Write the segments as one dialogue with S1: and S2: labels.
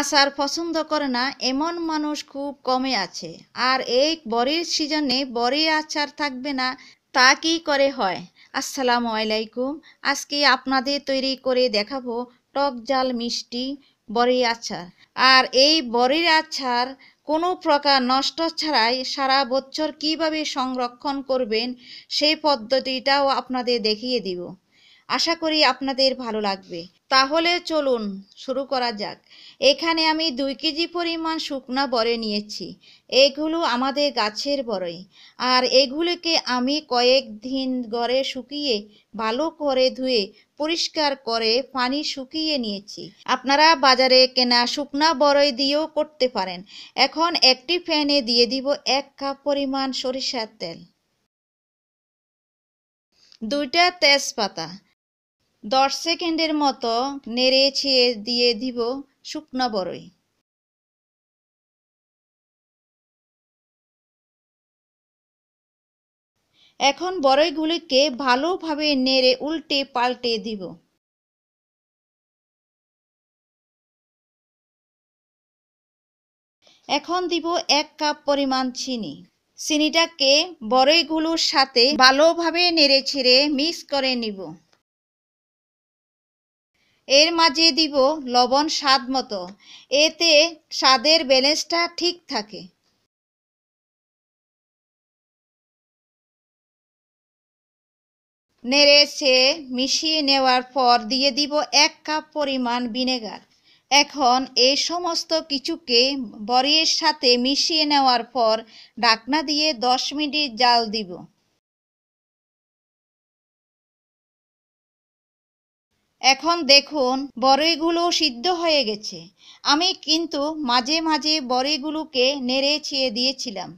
S1: আসার পছন্দ করে না এমন মানুষ খুব কমে আছে আর এই বরের সিজনে বরের আচার থাকবে না তা কি করে হয় আসসালামু আলাইকুম আজকে আপনাদের তৈরি করে দেখাবো টক জাল মিষ্টি বরের আচার আর এই বরের আচার কোনো প্রকার নষ্ট ছাড়াই সারা বছর কিভাবে সংরক্ষণ করবেন সেই পদ্ধতিটাও আপনাদের দেখিয়ে দিব আশা করি আপনাদের ভালো লাগবে তাহলে চলুন শুরু করা যাক এখানে আমি দুই কেজি পরিমাণ শুকনা বরে নিয়েছি এগুলো আমাদের গাছের বরই আর এগুলোকে আমি কয়েক দিন গড়ে শুকিয়ে ভালো করে ধুয়ে পরিষ্কার করে পানি শুকিয়ে নিয়েছি আপনারা বাজারে কেনা শুকনা বরই দিয়েও করতে পারেন এখন একটি ফ্যানে দিয়ে দিব এক কাপ পরিমাণ সরিষার তেল দুইটা তেজপাতা
S2: দশ সেকেন্ডের মতো নেড়ে ছেড়ে দিয়ে দিব শুকনো বড়ই এখন বড়ইগুলিকে ভালোভাবে নেড়ে উল্টে পাল্টে দিব এখন দিব এক কাপ পরিমাণ চিনি
S1: চিনিটাকে বড়ইগুলোর সাথে ভালোভাবে নেড়ে ছেড়ে মিক্স করে নিব
S2: এর মাঝে দিব লবণ স্বাদ মতো এতে স্বাদের ব্যালেন্সটা ঠিক থাকে নেড়ে সে মিশিয়ে নেওয়ার পর দিয়ে দিব এক কাপ পরিমাণ ভিনেগার এখন
S1: এই সমস্ত কিছুকে বড়ির সাথে মিশিয়ে নেওয়ার পর ঢাকনা দিয়ে
S2: দশ মিনিট জাল দিব এখন দেখুন বরইগুলো সিদ্ধ হয়ে গেছে
S1: আমি কিন্তু মাঝে মাঝে বরইগুলোকে নেড়ে ছিঁড়ে দিয়েছিলাম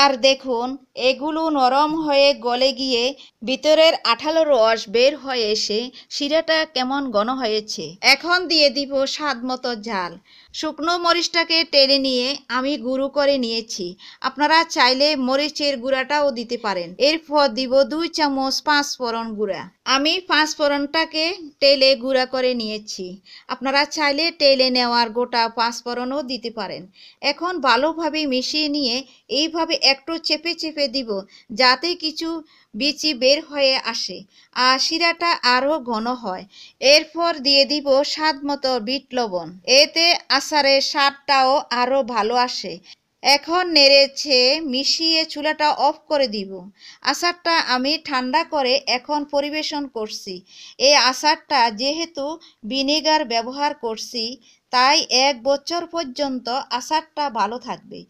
S1: আর দেখুন এগুলো নরম হয়ে গলে গিয়ে ভিতরের আঠালো রস বের হয়ে এসে শিরাটা কেমন ঘন হয়েছে এখন দিয়ে দিব স্বাদ মতো ঝাল শুকনো মরিচটাকে টেনে নিয়ে আমি গুঁড়ো করে নিয়েছি আপনারা চাইলে মরিচের গুঁড়াটাও দিতে পারেন এরপর দিব দুই চামচ পাঁচ ফোড়ন গুঁড়া আমি পাঁচ ফোড়নটাকে টেলে গুঁড়া করে নিয়েছি আপনারা চাইলে টেলে নেওয়ার গোটা পাঁচ ফোড়নও দিতে পারেন এখন ভালোভাবে মিশিয়ে নিয়ে এই এইভাবে একটু চেপে চেপে দিব যাতে কিছু বিচি বের হয়ে আসে আর শিরাটা আরও ঘন হয় এরপর দিয়ে দিব স্বাদ মতো বিট লবণ এতে আচারের স্বাদটাও আরও ভালো আসে এখন নেড়েছে মিশিয়ে চুলাটা অফ করে দিব আচারটা আমি ঠান্ডা করে এখন পরিবেশন করছি এই আচারটা যেহেতু ভিনেগার ব্যবহার করছি তাই এক বছর পর্যন্ত আষাঢ়টা ভালো থাকবে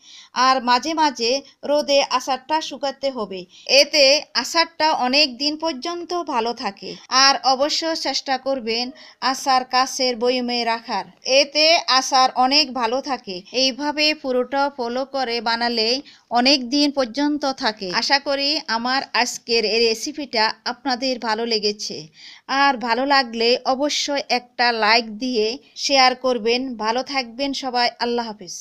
S1: আর মাঝে মাঝে রোদে আষাঢ়টা শুকাতে হবে এতে আষাঢ়টা অনেক দিন পর্যন্ত ভালো থাকে আর অবশ্য চেষ্টা করবেন আষাঢ় কাছের বইমে রাখার এতে আষাঢ় অনেক ভালো থাকে এইভাবে পুরোটা ফলো করে বানালে অনেক দিন পর্যন্ত থাকে আশা করি আমার আজকের এই রেসিপিটা আপনাদের ভালো লেগেছে আর ভালো লাগলে অবশ্যই একটা লাইক দিয়ে শেয়ার করবেন করবেন ভালো থাকবেন সবাই আল্লাহ হাফিজ